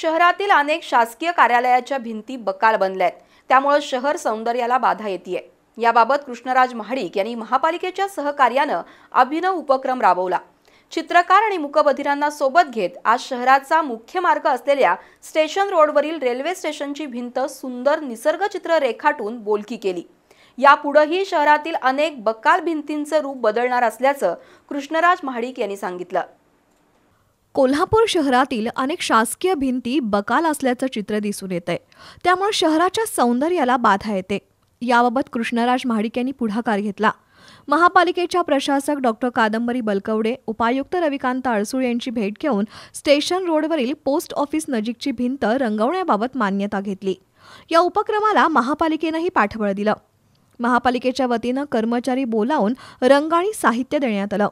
शहरातील अनेक शासकीय कार्यालयाच्या भिंती बकाल बनल्या आहेत त्यामुळे शहर सौंदर्याला बाधा येते याबाबत कृष्णराज महाडिक यांनी महापालिकेच्या सहकार्यानं अभिनव उपक्रम राबवला चित्रकार आणि मुकबधिरांना सोबत घेत आज शहराचा मुख्य मार्ग असलेल्या स्टेशन रोडवरील रेल्वे स्टेशनची भिंत सुंदर निसर्गचित्र रेखाटून बोलकी केली यापुढेही शहरातील अनेक बकाल भिंतींचं रूप बदलणार असल्याचं कृष्णराज महाडिक यांनी सांगितलं कोल्हापूर शहरातील अनेक शासकीय भिंती बकाल असल्याचं चित्र दिसून येत आहे त्यामुळे शहराच्या सौंदर्याला बाधा येते याबाबत कृष्णराज महाडिक यांनी पुढाकार घेतला महापालिकेच्या प्रशासक डॉक्टर कादंबरी बलकवडे उपायुक्त रविकांत अळसूळ यांची भेट घेऊन स्टेशन रोडवरील पोस्ट ऑफिस नजीकची भिंत रंगवण्याबाबत मान्यता घेतली या उपक्रमाला महापालिकेनंही पाठबळ दिलं महापालिकेच्या वतीनं कर्मचारी बोलावून रंगाणी साहित्य देण्यात आलं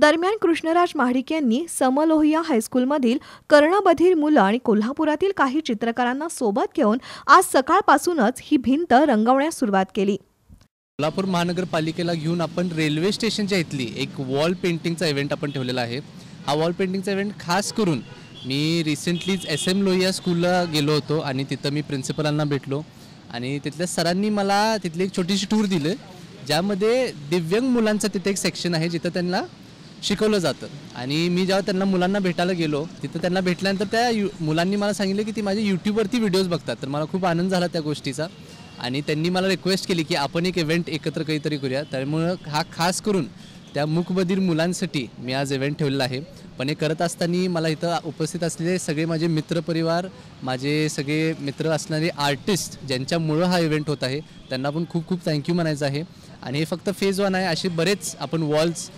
दरम्यान कृष्णराज महाडिक यांनी समलोहिया हायस्कूलमधील कर्णबधीर मुलं आणि कोल्हापुरातील काही चित्रकारांना सोबत घेऊन आज सकाळपासूनच ही भिंत रंगवण्यास सुरुवात केली कोल्हापूर महानगरपालिकेला घेऊन आपण रेल्वे स्टेशनच्या इथली एक वॉल पेंटिंगचा इव्हेंट आपण ठेवलेला आहे हा वॉल पेंटिंगचा इव्हेंट खास करून मी रिसेंटलीच एस एम लोहिया स्कूलला गेलो होतो आणि तिथं मी प्रिन्सिपलांना भेटलो आणि तिथल्या सरांनी मला तिथली एक छोटीशी टूर दिली ज्यामध्ये दिव्यांग मुलांचं तिथे एक सेक्शन आहे जिथं त्यांना शिकवलं जातं आणि मी जेव्हा त्यांना मुलांना भेटायला गेलो तिथं त्यांना भेटल्यानंतर त्या यु मुलांनी मला सांगितलं की ती माझ्या यूट्यूबवरती व्हिडिओज बघतात तर मला खूप आनंद झाला त्या गोष्टीचा आणि त्यांनी मला रिक्वेस्ट केली की आपण एक इव्हेंट एकत्र काहीतरी करूया त्यामुळं हा खास करून त्या मुखबधीर मुलांसाठी मी आज इव्हेंट ठेवलेला आहे पण हे करत असताना मला इथं उपस्थित असलेले सगळे माझे मित्रपरिवार माझे सगळे मित्र असणारे आर्टिस्ट ज्यांच्यामुळं हा इव्हेंट होत आहे त्यांना पण खूप खूप थँक्यू म्हणायचं आहे आणि हे फक्त फेज वन आहे असे बरेच आपण वॉल्स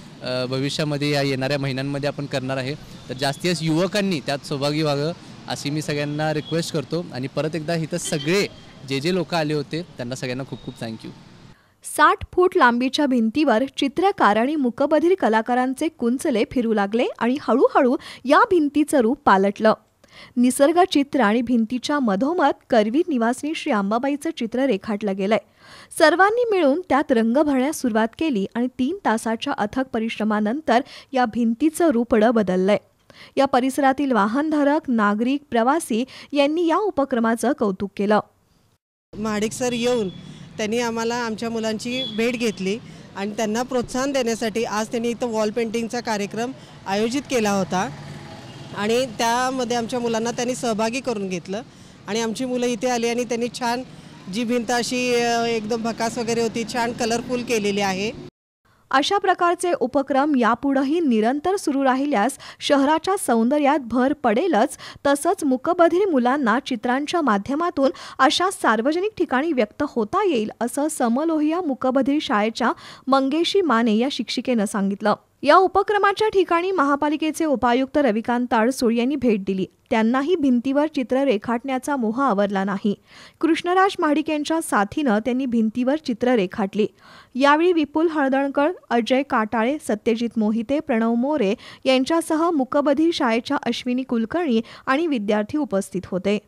भविष्यामध्ये या येणाऱ्या महिन्यांमध्ये आपण करणार आहे तर जास्तीत युवकांनी त्यात सहभागी व्हावं अशी मी सगळ्यांना रिक्वेस्ट करतो आणि परत एकदा इथं सगळे जे जे लोक आले होते त्यांना सगळ्यांना खूप खूप थँक्यू साठ फूट लांबीच्या भिंतीवर चित्रकार आणि मुकबधीर कलाकारांचे कुंचले फिरू लागले आणि हळूहळू या भिंतीचं रूप पालटलं चित्र आणि भिंतीच्या मधोमध करवी निवासनी श्री अंबाबाईचं चित्र रेखाटलं गेलंय सर्वांनी मिळून त्यात रंग भरण्यास सुरुवात केली आणि तीन तासाच्या अथक परिश्रमानंतर या भिंतीचं रूपडं बदललंय या परिसरातील वाहनधारक नागरिक प्रवासी यांनी या उपक्रमाचं कौतुक केलं महाडिक सर येऊन त्यांनी आम्हाला आमच्या मुलांची भेट घेतली आणि त्यांना प्रोत्साहन देण्यासाठी आज त्यांनी इथं वॉल पेंटिंगचा कार्यक्रम आयोजित केला होता आणि त्यामध्ये आमच्या मुलांना त्यांनी सहभागी करून घेतलं आणि आमची मुलं इथे आली आणि त्यांनी छान जी भिंत अशी एकदम भकास वगैरे होती छान कलरफुल केलेली आहे अशा प्रकारचे उपक्रम यापुढेही निरंतर सुरू राहिल्यास शहराच्या सौंदर्यात भर पडेलच तसंच मुकबधीर मुलांना चित्रांच्या माध्यमातून अशा सार्वजनिक ठिकाणी व्यक्त होता येईल असं समलोहिया मुकबधीर शाळेच्या मंगेशी माने या शिक्षिकेनं सांगितलं या उपक्रमाच्या ठिकाणी महापालिकेचे उपायुक्त रविकांत ताडसूळ यांनी भेट दिली त्यांनाही भिंतीवर चित्र रेखाटण्याचा मोह आवरला नाही कृष्णराज महाडिक यांच्या साथीनं त्यांनी भिंतीवर चित्र रेखाटली यावेळी विपुल हळदणकर अजय काटाळे सत्यजित मोहिते प्रणव मोरे यांच्यासह मुकबधी शाळेच्या अश्विनी कुलकर्णी आणि विद्यार्थी उपस्थित होते